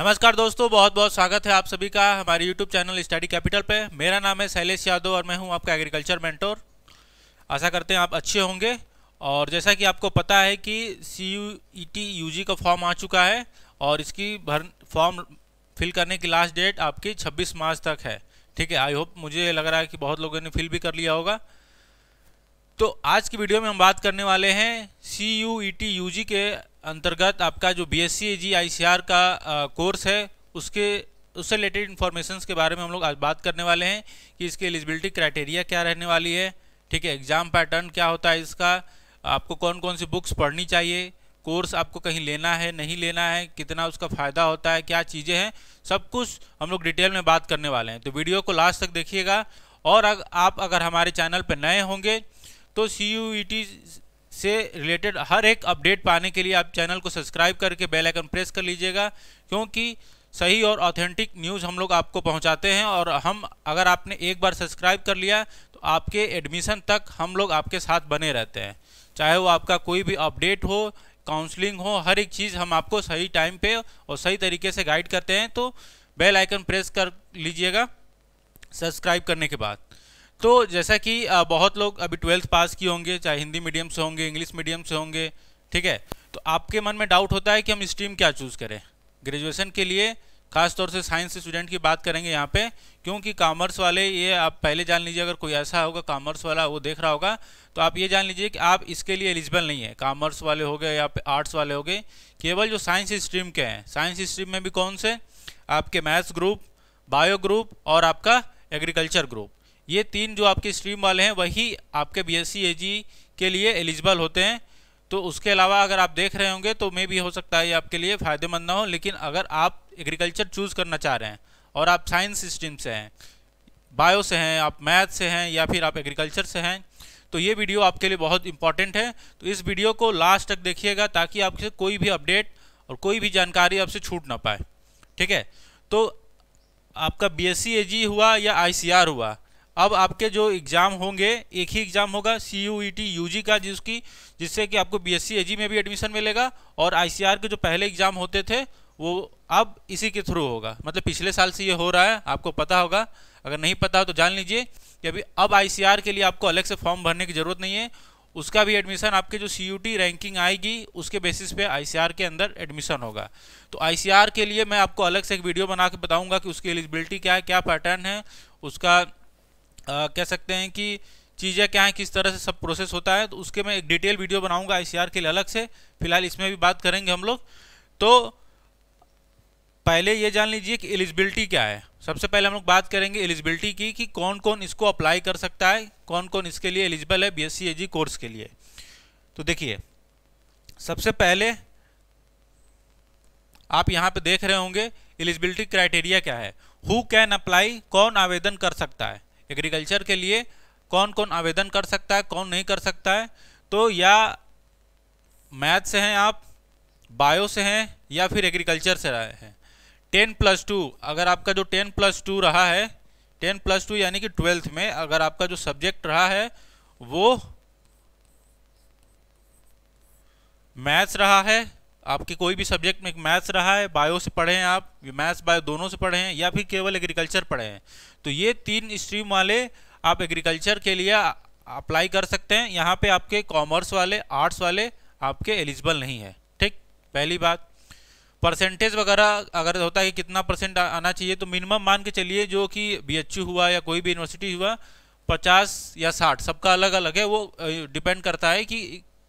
नमस्कार दोस्तों बहुत बहुत स्वागत है आप सभी का हमारे यूट्यूब चैनल स्टडी कैपिटल पे मेरा नाम है शैलेश यादव और मैं हूं आपका एग्रीकल्चर मेंटोर आशा करते हैं आप अच्छे होंगे और जैसा कि आपको पता है कि C U E T U G का फॉर्म आ चुका है और इसकी भर फॉर्म फिल करने की लास्ट डेट आपकी छब्बीस मार्च तक है ठीक है आई होप मुझे लग रहा है कि बहुत लोगों ने फिल भी कर लिया होगा तो आज की वीडियो में हम बात करने वाले हैं C U E T U G के अंतर्गत आपका जो B S C G I C R का कोर्स है उसके उससे रिलेटेड इन्फॉर्मेशन के बारे में हम लोग आज बात करने वाले हैं कि इसके एलिजिबिलिटी क्राइटेरिया क्या रहने वाली है ठीक है एग्ज़ाम पैटर्न क्या होता है इसका आपको कौन कौन सी बुक्स पढ़नी चाहिए कोर्स आपको कहीं लेना है नहीं लेना है कितना उसका फ़ायदा होता है क्या चीज़ें हैं सब कुछ हम लोग डिटेल में बात करने वाले हैं तो वीडियो को लास्ट तक देखिएगा और अग, आप अगर हमारे चैनल पर नए होंगे तो सी यू ई टी से रिलेटेड हर एक अपडेट पाने के लिए आप चैनल को सब्सक्राइब करके बेल आइकन प्रेस कर लीजिएगा क्योंकि सही और ऑथेंटिक न्यूज़ हम लोग आपको पहुंचाते हैं और हम अगर आपने एक बार सब्सक्राइब कर लिया तो आपके एडमिशन तक हम लोग आपके साथ बने रहते हैं चाहे वो आपका कोई भी अपडेट हो काउंसलिंग हो हर एक चीज़ हम आपको सही टाइम पे और सही तरीके से गाइड करते हैं तो बेल आइकन प्रेस कर लीजिएगा सब्सक्राइब करने के बाद तो जैसा कि बहुत लोग अभी ट्वेल्थ पास किए होंगे चाहे हिंदी मीडियम से होंगे इंग्लिश मीडियम से होंगे ठीक है तो आपके मन में डाउट होता है कि हम स्ट्रीम क्या चूज़ करें ग्रेजुएशन के लिए खासतौर से साइंस स्टूडेंट की बात करेंगे यहाँ पे क्योंकि कॉमर्स वाले ये आप पहले जान लीजिए अगर कोई ऐसा होगा कॉमर्स वाला वो देख रहा होगा तो आप ये जान लीजिए कि आप इसके लिए एलिजिबल नहीं है कॉमर्स वाले हो गए या आर्ट्स वाले हो गए केवल जो साइंस स्ट्रीम के हैं साइंस स्ट्रीम में भी कौन से आपके मैथ्स ग्रुप बायो ग्रुप और आपका एग्रीकल्चर ग्रुप ये तीन जो आपके स्ट्रीम वाले हैं वही आपके बी एस के लिए एलिजिबल होते हैं तो उसके अलावा अगर आप देख रहे होंगे तो मे भी हो सकता है ये आपके लिए फ़ायदेमंद ना हो लेकिन अगर आप एग्रीकल्चर चूज़ करना चाह रहे हैं और आप साइंस स्ट्रीम से हैं बायो से हैं आप मैथ से हैं या फिर आप एग्रीकल्चर से हैं तो ये वीडियो आपके लिए बहुत इंपॉर्टेंट है तो इस वीडियो को लास्ट तक देखिएगा ताकि आपसे कोई भी अपडेट और कोई भी जानकारी आपसे छूट ना पाए ठीक है तो आपका बी एस हुआ या आई हुआ अब आपके जो एग्ज़ाम होंगे एक ही एग्ज़ाम होगा C U E T U G का जिसकी जिससे कि आपको बी एस सी ए जी में भी एडमिशन मिलेगा और आई सी आर के जो पहले एग्ज़ाम होते थे वो अब इसी के थ्रू होगा मतलब पिछले साल से ये हो रहा है आपको पता होगा अगर नहीं पता हो तो जान लीजिए कि अभी अब आई सी आर के लिए आपको अलग से फॉर्म भरने की ज़रूरत नहीं है उसका भी एडमिशन आपके जो सी यू टी रैंकिंग आएगी उसके बेसिस पे आर के अंदर एडमिशन होगा तो आई सी आर के लिए मैं आपको अलग से एक वीडियो बना के बताऊँगा कि उसकी एलिजिबिलिटी क्या है क्या पैटर्न है उसका कह सकते हैं कि चीज़ें क्या हैं किस तरह से सब प्रोसेस होता है तो उसके मैं एक डिटेल वीडियो बनाऊंगा आई के लिए अलग से फिलहाल इसमें भी बात करेंगे हम लोग तो पहले ये जान लीजिए कि एलिजिबिलिटी क्या है सबसे पहले हम लोग बात करेंगे एलिजिबिलिटी की कि कौन कौन इसको अप्लाई कर सकता है कौन कौन इसके लिए एलिजिबल है बी एस कोर्स के लिए तो देखिए सबसे पहले आप यहाँ पर देख रहे होंगे एलिजिबिलिटी क्राइटेरिया क्या है हु कैन अप्लाई कौन आवेदन कर सकता है एग्रीकल्चर के लिए कौन कौन आवेदन कर सकता है कौन नहीं कर सकता है तो या मैथ से हैं आप बायो से हैं या फिर एग्रीकल्चर से रहे हैं टेन प्लस टू अगर आपका जो टेन प्लस टू रहा है टेन प्लस टू यानी कि ट्वेल्थ में अगर आपका जो सब्जेक्ट रहा है वो मैथ्स रहा है आपके कोई भी सब्जेक्ट में मैथ्स रहा है बायो से पढ़े हैं आप मैथ्स बायो दोनों से पढ़े हैं या फिर केवल एग्रीकल्चर पढ़े हैं तो ये तीन स्ट्रीम वाले आप एग्रीकल्चर के लिए अप्लाई कर सकते हैं यहाँ पे आपके कॉमर्स वाले आर्ट्स वाले आपके एलिजिबल नहीं है ठीक पहली बात परसेंटेज वगैरह अगर होता है कि कितना परसेंट आना चाहिए तो मिनिमम मान के चलिए जो कि बी हुआ या कोई भी यूनिवर्सिटी हुआ पचास या साठ सबका अलग अलग है वो डिपेंड करता है कि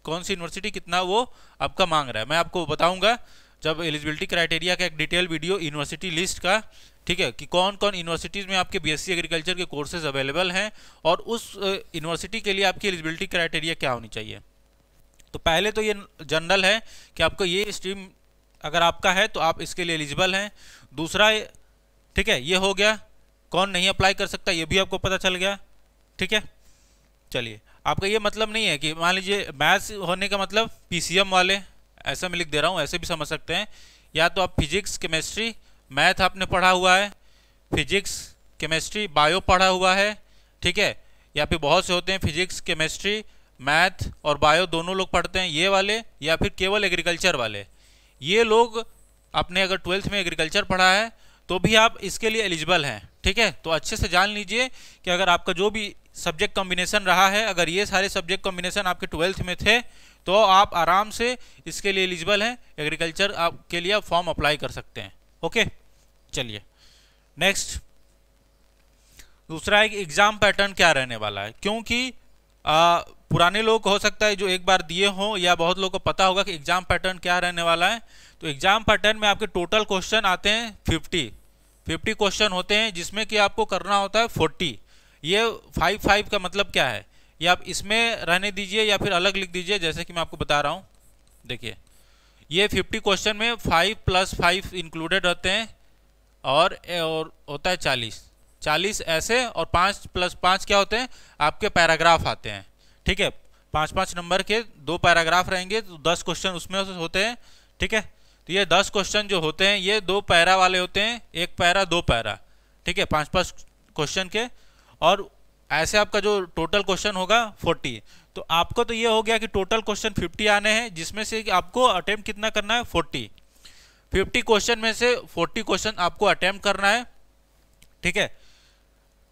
कौन सी यूनिवर्सिटी कितना वो आपका मांग रहा है मैं आपको बताऊंगा जब एलिजिबिलिटी क्राइटेरिया का एक डिटेल वीडियो यूनिवर्सिटी लिस्ट का ठीक है कि कौन कौन यूनिवर्सिटीज़ में आपके बीएससी एग्रीकल्चर के कोर्सेज अवेलेबल हैं और उस यूनिवर्सिटी के लिए आपकी एलिजिबिलिटी क्राइटेरिया क्या होनी चाहिए तो पहले तो ये जनरल है कि आपको ये स्ट्रीम अगर आपका है तो आप इसके लिए एलिजिबल हैं दूसरा ठीक है ये हो गया कौन नहीं अप्लाई कर सकता ये भी आपको पता चल गया ठीक है चलिए आपका ये मतलब नहीं है कि मान लीजिए मैथ्स होने का मतलब पीसीएम वाले ऐसा मैं लिख दे रहा हूँ ऐसे भी समझ सकते हैं या तो आप फिजिक्स केमिस्ट्री मैथ आपने पढ़ा हुआ है फिजिक्स केमिस्ट्री बायो पढ़ा हुआ है ठीक है या फिर बहुत से होते हैं फिजिक्स केमिस्ट्री मैथ और बायो दोनों लोग पढ़ते हैं ये वाले या फिर केवल एग्रीकल्चर वाले ये लोग आपने अगर ट्वेल्थ में एग्रीकल्चर पढ़ा है तो भी आप इसके लिए एलिजिबल हैं ठीक है तो अच्छे से जान लीजिए कि अगर आपका जो भी सब्जेक्ट कॉम्बिनेशन रहा है अगर ये सारे सब्जेक्ट कॉम्बिनेशन आपके ट्वेल्थ में थे तो आप आराम से इसके लिए एलिजिबल हैं एग्रीकल्चर आपके लिए फॉर्म अप्लाई कर सकते हैं ओके चलिए नेक्स्ट दूसरा है कि एग्ज़ाम पैटर्न क्या रहने वाला है क्योंकि आ, पुराने लोग हो सकता है जो एक बार दिए हों या बहुत लोगों को पता होगा कि एग्ज़ाम पैटर्न क्या रहने वाला है तो एग्ज़ाम पैटर्न में आपके टोटल क्वेश्चन आते हैं फिफ्टी फिफ्टी क्वेश्चन होते हैं जिसमें कि आपको करना होता है फोर्टी ये फाइव फाइव का मतलब क्या है ये आप इसमें रहने दीजिए या फिर अलग लिख दीजिए जैसे कि मैं आपको बता रहा हूँ देखिए ये फिफ्टी क्वेश्चन में फाइव प्लस फाइव इंक्लूडेड रहते हैं और और होता है चालीस चालीस ऐसे और पाँच प्लस पाँच क्या होते हैं आपके पैराग्राफ आते हैं ठीक है पाँच पाँच नंबर के दो पैराग्राफ रहेंगे तो दस क्वेश्चन उसमें होते हैं ठीक है तो ये दस क्वेश्चन जो होते हैं ये दो पैरा वाले होते हैं एक पैरा दो पैरा ठीक है पांच पांच क्वेश्चन के और ऐसे आपका जो टोटल क्वेश्चन होगा फोर्टी तो आपको तो ये हो गया कि टोटल क्वेश्चन फिफ्टी आने हैं जिसमें से आपको अटेम्प्ट कितना करना है फोर्टी फिफ्टी क्वेश्चन में से फोर्टी क्वेश्चन आपको अटेम्प्ट करना है ठीक है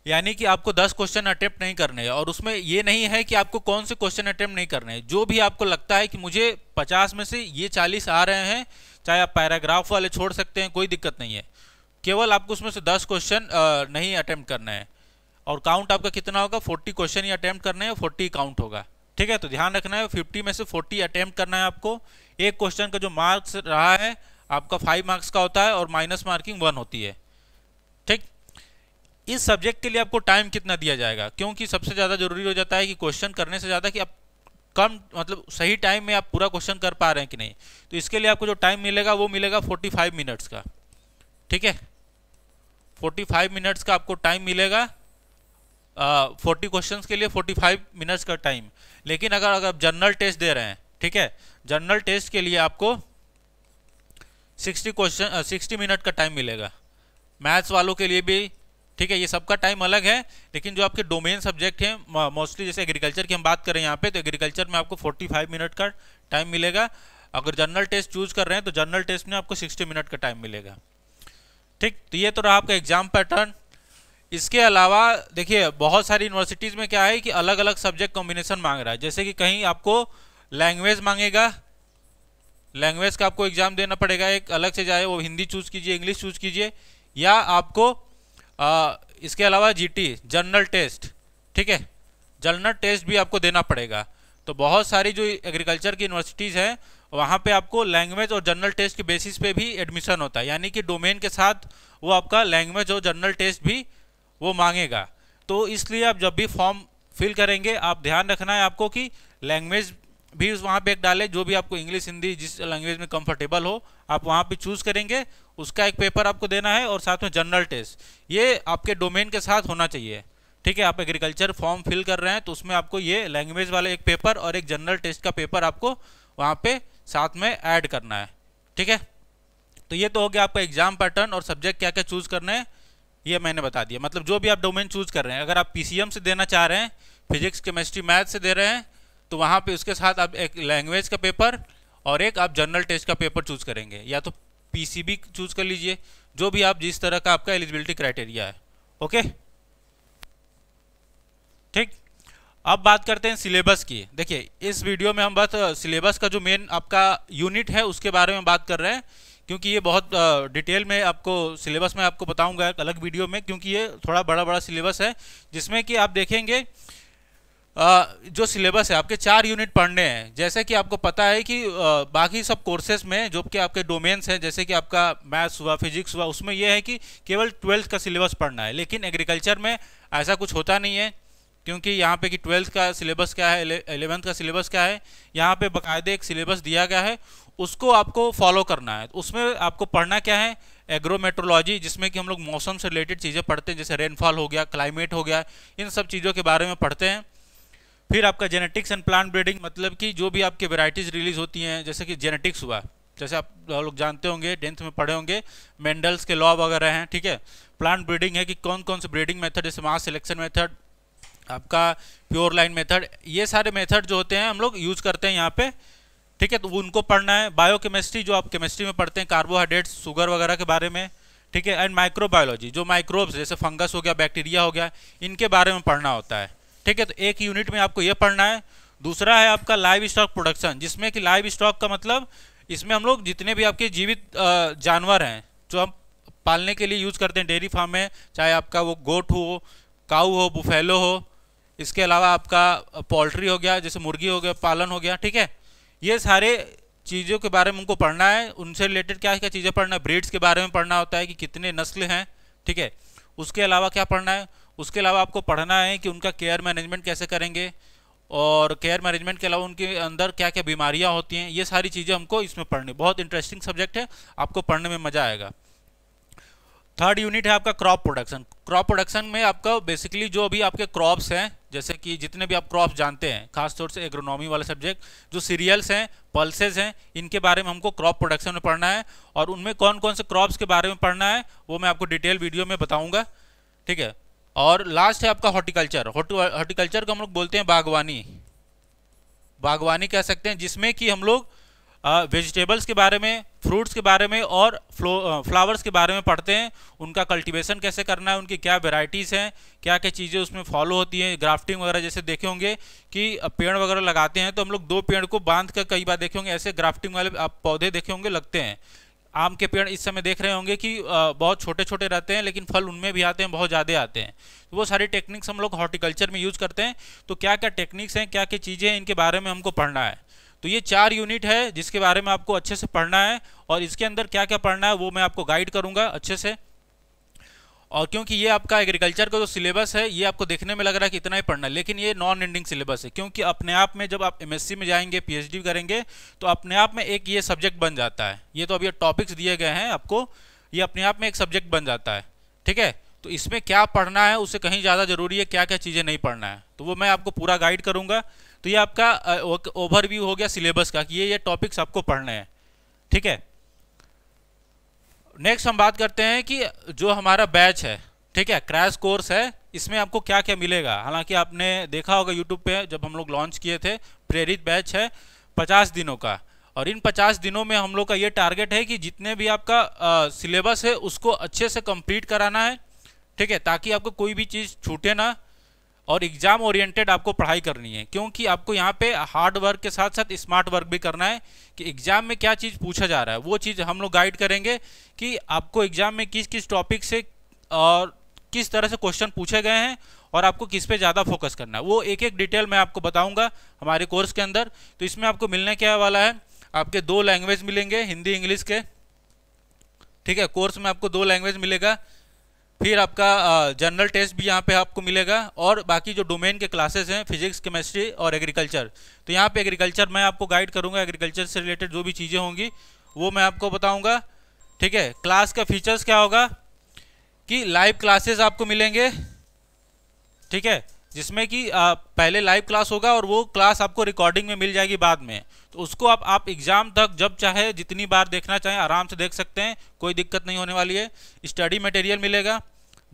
यानी कि आपको दस क्वेश्चन अटेम्प्ट नहीं करने हैं और उसमें ये नहीं है कि आपको कौन से क्वेश्चन अटेम्प्ट नहीं करने हैं जो भी आपको लगता है कि मुझे पचास में से ये चालीस आ रहे हैं चाहे आप पैराग्राफ वाले छोड़ सकते हैं कोई दिक्कत नहीं है केवल आपको उसमें से दस क्वेश्चन नहीं अटैम्प्ट करना है और काउंट आपका कितना होगा फोर्टी क्वेश्चन ही अटैम्प्ट करना है फोर्टी काउंट होगा ठीक है तो ध्यान रखना है फिफ्टी में से फोर्टी अटैम्प्ट करना है आपको एक क्वेश्चन का जो मार्क्स रहा है आपका फाइव मार्क्स का होता है और माइनस मार्किंग वन होती है ठीक इस सब्जेक्ट के लिए आपको टाइम कितना दिया जाएगा क्योंकि सबसे ज़्यादा जरूरी हो जाता है कि क्वेश्चन करने से ज़्यादा कि आप कम मतलब सही टाइम में आप पूरा क्वेश्चन कर पा रहे हैं कि नहीं तो इसके लिए आपको जो टाइम मिलेगा वो मिलेगा 45 मिनट्स का ठीक है 45 मिनट्स का आपको टाइम मिलेगा फोर्टी क्वेश्चंस के लिए 45 मिनट्स का टाइम लेकिन अगर अगर आप जनरल टेस्ट दे रहे हैं ठीक है जनरल टेस्ट के लिए आपको सिक्सटी क्वेश्चन सिक्सटी मिनट का टाइम मिलेगा मैथ्स वालों के लिए भी ठीक है ये सबका टाइम अलग है लेकिन जो आपके डोमेन सब्जेक्ट हैं मोस्टली जैसे एग्रीकल्चर की हम बात करें यहाँ पे तो एग्रीकल्चर में आपको 45 मिनट का टाइम मिलेगा अगर जनरल टेस्ट चूज कर रहे हैं तो जनरल टेस्ट में आपको 60 मिनट का टाइम मिलेगा ठीक तो ये तो रहा आपका एग्जाम पैटर्न इसके अलावा देखिए बहुत सारी यूनिवर्सिटीज़ में क्या है कि अलग अलग सब्जेक्ट कॉम्बिनेशन मांग रहा है जैसे कि कहीं आपको लैंग्वेज मांगेगा लैंग्वेज का आपको एग्जाम देना पड़ेगा एक अलग से जाए वो हिंदी चूज़ कीजिए इंग्लिश चूज़ कीजिए या आपको आ, इसके अलावा जीटी जनरल टेस्ट ठीक है जर्नल टेस्ट भी आपको देना पड़ेगा तो बहुत सारी जो एग्रीकल्चर की यूनिवर्सिटीज़ हैं वहाँ पे आपको लैंग्वेज और जर्नल टेस्ट के बेसिस पे भी एडमिशन होता है यानी कि डोमेन के साथ वो आपका लैंग्वेज और जर्नल टेस्ट भी वो मांगेगा तो इसलिए आप जब भी फॉर्म फिल करेंगे आप ध्यान रखना है आपको कि लैंग्वेज भी उस वहाँ पे एक डाले जो भी आपको इंग्लिश हिंदी जिस लैंग्वेज में कंफर्टेबल हो आप वहाँ पे चूज़ करेंगे उसका एक पेपर आपको देना है और साथ में जनरल टेस्ट ये आपके डोमेन के साथ होना चाहिए ठीक है आप एग्रीकल्चर फॉर्म फिल कर रहे हैं तो उसमें आपको ये लैंग्वेज वाला एक पेपर और एक जनरल टेस्ट का पेपर आपको वहाँ पर साथ में ऐड करना है ठीक है तो ये तो हो गया आपका एग्जाम पैटर्न और सब्जेक्ट क्या क्या चूज़ करना है ये मैंने बता दिया मतलब जो भी आप डोमेन चूज़ कर रहे हैं अगर आप पी से देना चाह रहे हैं फिजिक्स केमिस्ट्री मैथ से दे रहे हैं तो वहाँ पे उसके साथ आप एक लैंग्वेज का पेपर और एक आप जर्नल टेस्ट का पेपर चूज करेंगे या तो पीसीबी चूज कर लीजिए जो भी आप जिस तरह का आपका एलिजिबिलिटी क्राइटेरिया है ओके ठीक अब बात करते हैं सिलेबस की देखिए इस वीडियो में हम बस सिलेबस का जो मेन आपका यूनिट है उसके बारे में बात कर रहे हैं क्योंकि ये बहुत डिटेल में आपको सिलेबस में आपको बताऊंगा एक अलग वीडियो में क्योंकि ये थोड़ा बड़ा बड़ा सिलेबस है जिसमें कि आप देखेंगे जो सिलेबस है आपके चार यूनिट पढ़ने हैं जैसे कि आपको पता है कि बाकी सब कोर्सेज में जो कि आपके डोमेन्स हैं जैसे कि आपका मैथ्स हुआ फिजिक्स हुआ उसमें यह है कि केवल ट्वेल्थ का सिलेबस पढ़ना है लेकिन एग्रीकल्चर में ऐसा कुछ होता नहीं है क्योंकि यहाँ पे कि ट्वेल्थ का सिलेबस क्या है एलेवेंथ का सिलेबस क्या है यहाँ पे बाकायदे एक सिलेबस दिया गया है उसको आपको फॉलो करना है उसमें आपको पढ़ना क्या है एग्रोमेट्रोलॉजी जिसमें कि हम लोग मौसम से रिलेटेड चीज़ें पढ़ते हैं जैसे रेनफॉल हो गया क्लाइमेट हो गया इन सब चीज़ों के बारे में पढ़ते हैं फिर आपका जेनेटिक्स एंड प्लांट ब्रीडिंग मतलब कि जो भी आपके वेराइटीज़ रिलीज़ होती हैं जैसे कि जेनेटिक्स हुआ जैसे आप लोग जानते होंगे टेंथ में पढ़े होंगे मेंडल्स के लॉ वगैरह हैं ठीक है प्लांट ब्रीडिंग है कि कौन कौन से ब्रीडिंग मेथड जैसे मास सिलेक्शन मेथड आपका प्योर लाइन मेथड ये सारे मेथड जो होते हैं हम लोग यूज़ करते हैं यहाँ पे ठीक है तो उनको पढ़ना है बायोकेमिस्ट्री जो आप केमिस्ट्री में पढ़ते हैं कार्बोहाइड्रेट्स शुगर वगैरह के बारे में ठीक है एंड माइक्रोबायोलॉजी जो माइक्रोब्स जैसे फंगस हो गया बैक्टीरिया हो गया इनके बारे में पढ़ना होता है ठीक है तो एक यूनिट में आपको यह पढ़ना है दूसरा है आपका लाइव स्टॉक प्रोडक्शन जिसमें कि लाइव स्टॉक का मतलब इसमें हम लोग जितने भी आपके जीवित जानवर हैं जो हम पालने के लिए यूज़ करते हैं डेयरी फार्म में चाहे आपका वो गोट हो काऊ हो बुफेलो हो इसके अलावा आपका पोल्ट्री हो गया जैसे मुर्गी हो गया पालन हो गया ठीक है ये सारे चीज़ों के बारे में उनको पढ़ना है उनसे रिलेटेड क्या क्या चीज़ें पढ़ना है ब्रीड्स के बारे में पढ़ना होता है कि कितने नस्ल हैं ठीक है उसके अलावा क्या पढ़ना है उसके अलावा आपको पढ़ना है कि उनका केयर मैनेजमेंट कैसे करेंगे और केयर मैनेजमेंट के अलावा उनके अंदर क्या क्या बीमारियां होती हैं ये सारी चीज़ें हमको इसमें पढ़नी बहुत इंटरेस्टिंग सब्जेक्ट है आपको पढ़ने में मज़ा आएगा थर्ड यूनिट है आपका क्रॉप प्रोडक्शन क्रॉप प्रोडक्शन में आपका बेसिकली जो अभी आपके क्रॉप्स हैं जैसे कि जितने भी आप क्रॉप्स जानते हैं खासतौर से एग्रोनॉमी वाला सब्जेक्ट जो सीरियल्स हैं पल्सेज हैं इनके बारे में हमको क्रॉप प्रोडक्शन में पढ़ना है और उनमें कौन कौन से क्रॉप्स के बारे में पढ़ना है वो मैं आपको डिटेल वीडियो में बताऊँगा ठीक है और लास्ट है आपका हॉर्टिकल्चर हॉर्टिकल्चर को हम लोग बोलते हैं बागवानी बागवानी कह सकते हैं जिसमें कि हम लोग वेजिटेबल्स के बारे में फ्रूट्स के बारे में और फ्लावर्स के बारे में पढ़ते हैं उनका कल्टीवेशन कैसे करना है उनकी क्या वेराइटीज़ हैं क्या क्या चीज़ें उसमें फॉलो होती हैं ग्राफ्टिंग वगैरह जैसे देखे होंगे कि पेड़ वगैरह लगाते हैं तो हम लोग दो पेड़ को बांध कर कई बार देखे होंगे ऐसे ग्राफ्टिंग वाले आप पौधे देखे होंगे लगते हैं आम के पेड़ इस समय देख रहे होंगे कि बहुत छोटे छोटे रहते हैं लेकिन फल उनमें भी आते हैं बहुत ज़्यादा आते हैं तो वो सारी टेक्निक्स हम लोग हॉर्टिकल्चर में यूज़ करते हैं तो क्या क्या टेक्निक्स हैं क्या क्या चीज़ें हैं इनके बारे में हमको पढ़ना है तो ये चार यूनिट है जिसके बारे में आपको अच्छे से पढ़ना है और इसके अंदर क्या क्या पढ़ना है वो मैं आपको गाइड करूँगा अच्छे से और क्योंकि ये आपका एग्रीकल्चर का जो सिलेबस है ये आपको देखने में लग रहा है कि इतना ही पढ़ना है लेकिन ये नॉन एंडिंग सिलेबस है क्योंकि अपने आप में जब आप एमएससी में जाएंगे पीएचडी करेंगे तो अपने आप में एक ये सब्जेक्ट बन जाता है ये तो अभी टॉपिक्स दिए गए हैं आपको ये अपने आप में एक सब्जेक्ट बन जाता है ठीक है तो इसमें क्या पढ़ना है उसे कहीं ज़्यादा ज़रूरी है क्या क्या चीज़ें नहीं पढ़ना है तो वो मैं आपको पूरा गाइड करूँगा तो ये आपका ओवरव्यू हो गया सिलेबस का कि ये ये टॉपिक्स आपको पढ़ने हैं ठीक है नेक्स्ट हम बात करते हैं कि जो हमारा बैच है ठीक है क्रैश कोर्स है इसमें आपको क्या क्या मिलेगा हालांकि आपने देखा होगा यूट्यूब पे जब हम लोग लॉन्च किए थे प्रेरित बैच है पचास दिनों का और इन 50 दिनों में हम लोग का ये टारगेट है कि जितने भी आपका सिलेबस है उसको अच्छे से कंप्लीट कराना है ठीक है ताकि आपको कोई भी चीज़ छूटे ना और एग्जाम ओरिएंटेड आपको पढ़ाई करनी है क्योंकि आपको यहाँ पे हार्ड वर्क के साथ साथ स्मार्ट वर्क भी करना है कि एग्जाम में क्या चीज़ पूछा जा रहा है वो चीज़ हम लोग गाइड करेंगे कि आपको एग्जाम में किस किस टॉपिक से और किस तरह से क्वेश्चन पूछे गए हैं और आपको किस पे ज़्यादा फोकस करना है वो एक एक डिटेल मैं आपको बताऊंगा हमारे कोर्स के अंदर तो इसमें आपको मिलने क्या वाला है आपके दो लैंग्वेज मिलेंगे हिंदी इंग्लिश के ठीक है कोर्स में आपको दो लैंग्वेज मिलेगा फिर आपका जनरल टेस्ट भी यहाँ पे आपको मिलेगा और बाकी जो डोमेन के क्लासेस हैं फिजिक्स केमिस्ट्री और एग्रीकल्चर तो यहाँ पे एग्रीकल्चर मैं आपको गाइड करूँगा एग्रीकल्चर से रिलेटेड जो भी चीज़ें होंगी वो मैं आपको बताऊँगा ठीक है क्लास का फीचर्स क्या होगा कि लाइव क्लासेस आपको मिलेंगे ठीक है जिसमें कि पहले लाइव क्लास होगा और वो क्लास आपको रिकॉर्डिंग में मिल जाएगी बाद में तो उसको आप आप एग्ज़ाम तक जब चाहे जितनी बार देखना चाहें आराम से देख सकते हैं कोई दिक्कत नहीं होने वाली है स्टडी मटेरियल मिलेगा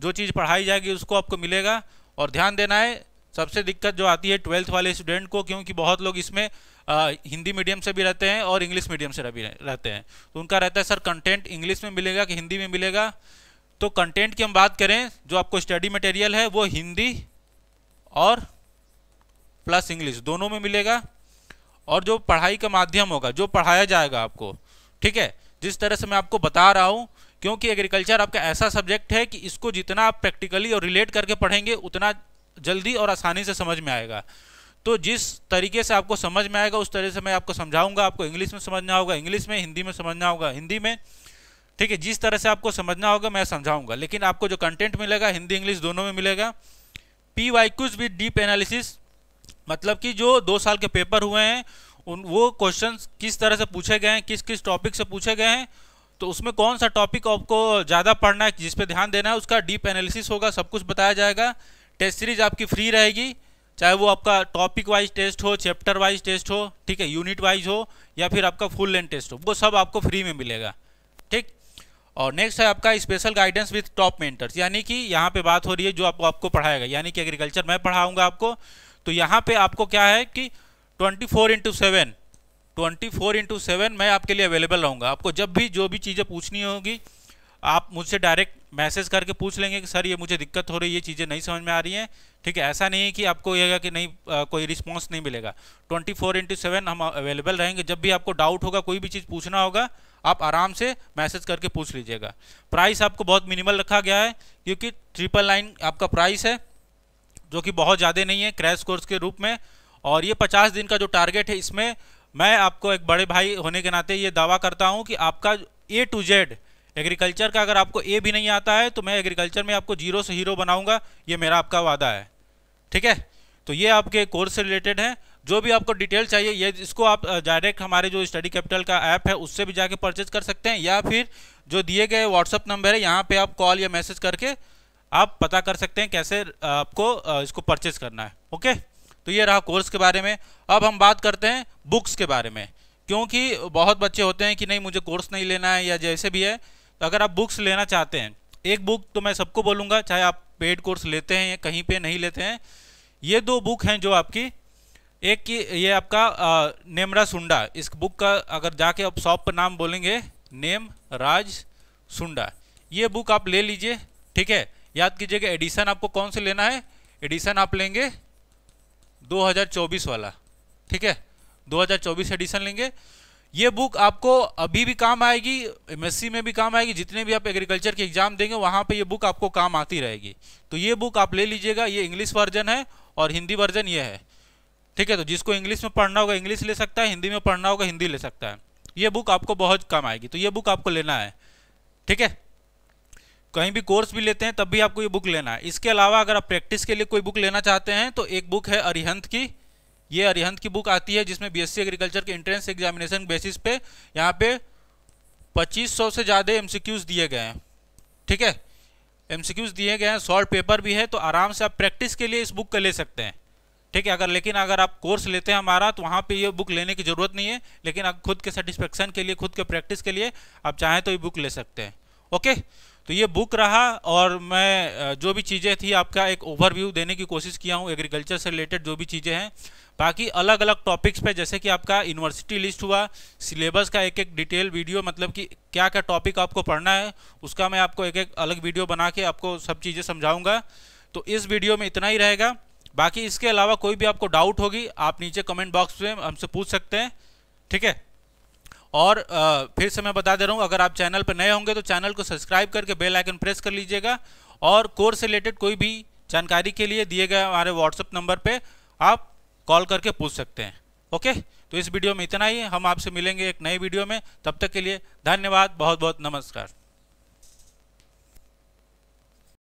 जो चीज़ पढ़ाई जाएगी उसको आपको मिलेगा और ध्यान देना है सबसे दिक्कत जो आती है ट्वेल्थ वाले स्टूडेंट को क्योंकि बहुत लोग इसमें आ, हिंदी मीडियम से भी रहते हैं और इंग्लिश मीडियम से भी रहते हैं तो उनका रहता है सर कंटेंट इंग्लिश में मिलेगा कि हिंदी में मिलेगा तो कंटेंट की हम बात करें जो आपको स्टडी मटेरियल है वो हिंदी और प्लस इंग्लिश दोनों में मिलेगा और जो पढ़ाई का माध्यम होगा जो पढ़ाया जाएगा आपको ठीक है जिस तरह से मैं आपको बता रहा हूँ क्योंकि एग्रीकल्चर आपका ऐसा सब्जेक्ट है कि इसको जितना आप प्रैक्टिकली और रिलेट करके पढ़ेंगे उतना जल्दी और आसानी से समझ में आएगा तो जिस तरीके से आपको समझ में आएगा उस तरह से मैं आपको समझाऊंगा आपको इंग्लिश में समझना होगा इंग्लिश में हिंदी में समझना होगा हिंदी में ठीक है जिस तरह से आपको समझना होगा मैं समझाऊंगा लेकिन आपको जो कंटेंट मिलेगा हिंदी इंग्लिश दोनों में मिलेगा P Y Qs with deep analysis मतलब कि जो दो साल के पेपर हुए हैं उन वो क्वेश्चन किस तरह से पूछे गए हैं किस किस टॉपिक से पूछे गए हैं तो उसमें कौन सा टॉपिक आपको ज़्यादा पढ़ना है जिस पे ध्यान देना है उसका डीप एनालिसिस होगा सब कुछ बताया जाएगा टेस्ट सीरीज आपकी फ्री रहेगी चाहे वो आपका टॉपिक वाइज टेस्ट हो चैप्टर वाइज टेस्ट हो ठीक है यूनिट वाइज हो या फिर आपका फुल लेंथ टेस्ट हो वो सब आपको फ्री में मिलेगा ठीक और नेक्स्ट है आपका special guidance with top mentors यानी कि यहाँ पे बात हो रही है जो आप, आपको पढ़ाएगा यानी कि एग्रीकल्चर मैं पढ़ाऊंगा आपको तो यहाँ पे आपको क्या है कि twenty four into seven twenty four into seven मैं आपके लिए अवेलेबल रहूँगा आपको जब भी जो भी चीज़ें पूछनी होगी आप मुझसे डायरेक्ट मैसेज करके पूछ लेंगे कि सर ये मुझे दिक्कत हो रही है ये चीज़ें नहीं समझ में आ रही हैं ठीक है ऐसा नहीं है कि आपको यह कि नहीं आ, कोई रिस्पॉन्स नहीं मिलेगा 24 फोर इंटू सेवन हम अवेलेबल रहेंगे जब भी आपको डाउट होगा कोई भी चीज़ पूछना होगा आप आराम से मैसेज करके पूछ लीजिएगा प्राइस आपको बहुत मिनिमल रखा गया है क्योंकि ट्रिपल लाइन आपका प्राइस है जो कि बहुत ज़्यादा नहीं है क्रैश कोर्स के रूप में और ये पचास दिन का जो टारगेट है इसमें मैं आपको एक बड़े भाई होने के नाते ये दावा करता हूँ कि आपका ए टू जेड एग्रीकल्चर का अगर आपको ए भी नहीं आता है तो मैं एग्रीकल्चर में आपको जीरो से हीरो बनाऊंगा ये मेरा आपका वादा है ठीक है तो ये आपके कोर्स से रिलेटेड है जो भी आपको डिटेल चाहिए ये इसको आप डायरेक्ट हमारे जो स्टडी कैपिटल का ऐप है उससे भी जाके परचेज कर सकते हैं या फिर जो दिए गए व्हाट्सअप नंबर है यहाँ पे आप कॉल या मैसेज करके आप पता कर सकते हैं कैसे आपको इसको परचेज करना है ओके तो ये रहा कोर्स के बारे में अब हम बात करते हैं बुक्स के बारे में क्योंकि बहुत बच्चे होते हैं कि नहीं मुझे कोर्स नहीं लेना है या जैसे भी है तो अगर आप बुक्स लेना चाहते हैं एक बुक तो मैं सबको बोलूँगा चाहे आप पेड कोर्स लेते हैं या कहीं पे नहीं लेते हैं ये दो बुक हैं जो आपकी एक की ये आपका नेमरा सुंडा इस बुक का अगर जाके आप शॉप पर नाम बोलेंगे नेम राज सुंडा ये बुक आप ले लीजिए ठीक है याद कीजिएगा एडिशन आपको कौन से लेना है एडिशन आप लेंगे 2024 वाला ठीक है 2024 एडिशन लेंगे ये बुक आपको अभी भी काम आएगी एमएससी में भी काम आएगी जितने भी आप एग्रीकल्चर के एग्जाम देंगे वहाँ पे ये बुक आपको काम आती रहेगी तो ये बुक आप ले लीजिएगा ये इंग्लिश वर्जन है और हिंदी वर्जन ये है ठीक है तो जिसको इंग्लिश में पढ़ना होगा इंग्लिश ले सकता है हिंदी में पढ़ना होगा हिंदी ले सकता है ये बुक आपको बहुत काम आएगी तो ये बुक आपको लेना है ठीक है कहीं भी कोर्स भी लेते हैं तब भी आपको ये बुक लेना है इसके अलावा अगर आप प्रैक्टिस के लिए कोई बुक लेना चाहते हैं तो एक बुक है अरिहंत की ये अरिहंत की बुक आती है जिसमें बीएससी एग्रीकल्चर के एंट्रेंस एग्जामिनेशन बेसिस पे यहाँ पे 2500 से ज़्यादा एमसीक्यूज दिए गए हैं ठीक है एमसीक्यूज दिए गए हैं शॉर्ट पेपर भी है तो आराम से आप प्रैक्टिस के लिए इस बुक को ले सकते हैं ठीक है अगर लेकिन अगर आप कोर्स लेते हैं हमारा तो वहाँ पर ये बुक लेने की ज़रूरत नहीं है लेकिन खुद के सेटिस्फेक्शन के लिए खुद के प्रैक्टिस के लिए आप चाहें तो ये बुक ले सकते हैं ओके तो ये बुक रहा और मैं जो भी चीज़ें थी आपका एक ओवरव्यू देने की कोशिश किया हूँ एग्रीकल्चर से रिलेटेड जो भी चीज़ें हैं बाकी अलग अलग टॉपिक्स पे जैसे कि आपका यूनिवर्सिटी लिस्ट हुआ सिलेबस का एक एक डिटेल वीडियो मतलब कि क्या क्या टॉपिक आपको पढ़ना है उसका मैं आपको एक एक अलग वीडियो बना के आपको सब चीज़ें समझाऊँगा तो इस वीडियो में इतना ही रहेगा बाकी इसके अलावा कोई भी आपको डाउट होगी आप नीचे कमेंट बॉक्स में हमसे पूछ सकते हैं ठीक है और फिर से मैं बता दे रहा हूँ अगर आप चैनल पर नए होंगे तो चैनल को सब्सक्राइब करके बेल आइकन प्रेस कर लीजिएगा और कोर्स से रिलेटेड कोई भी जानकारी के लिए दिए गए हमारे व्हाट्सएप नंबर पर आप कॉल करके पूछ सकते हैं ओके तो इस वीडियो में इतना ही हम आपसे मिलेंगे एक नए वीडियो में तब तक के लिए धन्यवाद बहुत बहुत नमस्कार